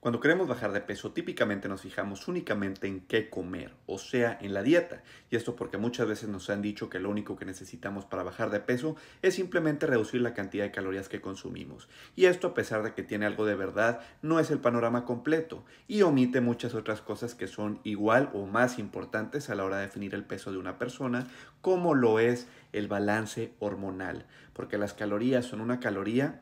Cuando queremos bajar de peso, típicamente nos fijamos únicamente en qué comer, o sea, en la dieta. Y esto porque muchas veces nos han dicho que lo único que necesitamos para bajar de peso es simplemente reducir la cantidad de calorías que consumimos. Y esto, a pesar de que tiene algo de verdad, no es el panorama completo y omite muchas otras cosas que son igual o más importantes a la hora de definir el peso de una persona, como lo es el balance hormonal. Porque las calorías son una caloría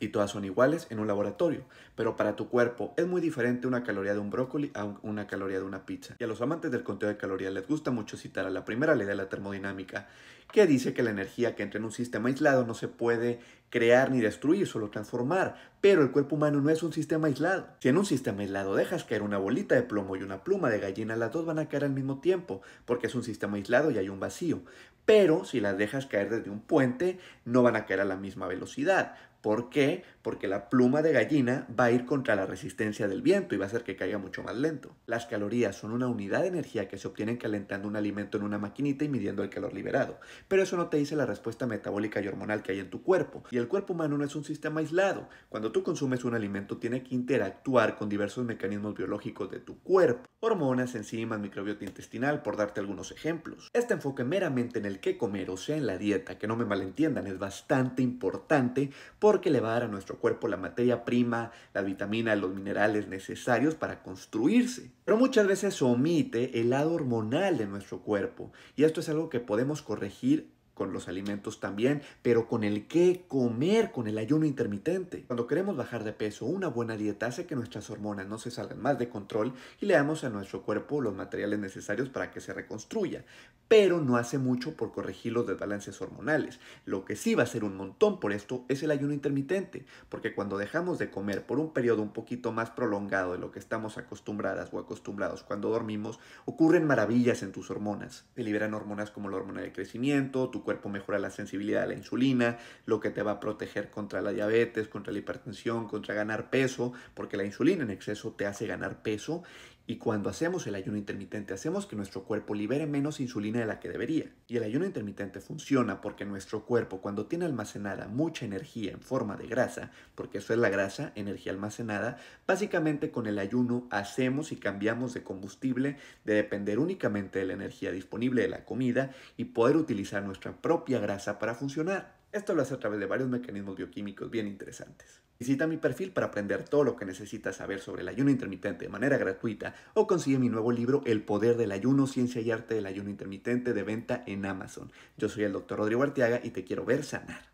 y todas son iguales en un laboratorio, pero para tu cuerpo es muy diferente una caloría de un brócoli a una caloría de una pizza. Y a los amantes del conteo de calorías les gusta mucho citar a la primera ley de la termodinámica, que dice que la energía que entra en un sistema aislado no se puede crear ni destruir, solo transformar. Pero el cuerpo humano no es un sistema aislado. Si en un sistema aislado dejas caer una bolita de plomo y una pluma de gallina, las dos van a caer al mismo tiempo, porque es un sistema aislado y hay un vacío. Pero si las dejas caer desde un puente, no van a caer a la misma velocidad. ¿Por qué? Porque la pluma de gallina va a ir contra la resistencia del viento y va a hacer que caiga mucho más lento. Las calorías son una unidad de energía que se obtienen calentando un alimento en una maquinita y midiendo el calor liberado. Pero eso no te dice la respuesta metabólica y hormonal que hay en tu cuerpo el cuerpo humano no es un sistema aislado. Cuando tú consumes un alimento tiene que interactuar con diversos mecanismos biológicos de tu cuerpo, hormonas, enzimas, microbiota intestinal, por darte algunos ejemplos. Este enfoque meramente en el qué comer, o sea, en la dieta, que no me malentiendan, es bastante importante porque le va a dar a nuestro cuerpo la materia prima, las vitaminas, los minerales necesarios para construirse. Pero muchas veces omite el lado hormonal de nuestro cuerpo y esto es algo que podemos corregir con los alimentos también, pero con el qué comer, con el ayuno intermitente. Cuando queremos bajar de peso, una buena dieta hace que nuestras hormonas no se salgan más de control y le damos a nuestro cuerpo los materiales necesarios para que se reconstruya, pero no hace mucho por corregir los desbalances hormonales. Lo que sí va a ser un montón por esto es el ayuno intermitente, porque cuando dejamos de comer por un periodo un poquito más prolongado de lo que estamos acostumbradas o acostumbrados cuando dormimos, ocurren maravillas en tus hormonas. Te liberan hormonas como la hormona de crecimiento, tu cuerpo mejora la sensibilidad a la insulina, lo que te va a proteger contra la diabetes, contra la hipertensión, contra ganar peso, porque la insulina en exceso te hace ganar peso y cuando hacemos el ayuno intermitente, hacemos que nuestro cuerpo libere menos insulina de la que debería. Y el ayuno intermitente funciona porque nuestro cuerpo, cuando tiene almacenada mucha energía en forma de grasa, porque eso es la grasa, energía almacenada, básicamente con el ayuno hacemos y cambiamos de combustible de depender únicamente de la energía disponible de la comida y poder utilizar nuestra propia grasa para funcionar. Esto lo hace a través de varios mecanismos bioquímicos bien interesantes. Visita mi perfil para aprender todo lo que necesitas saber sobre el ayuno intermitente de manera gratuita o consigue mi nuevo libro El Poder del Ayuno, Ciencia y Arte del Ayuno Intermitente de venta en Amazon. Yo soy el Dr. Rodrigo Artiaga y te quiero ver sanar.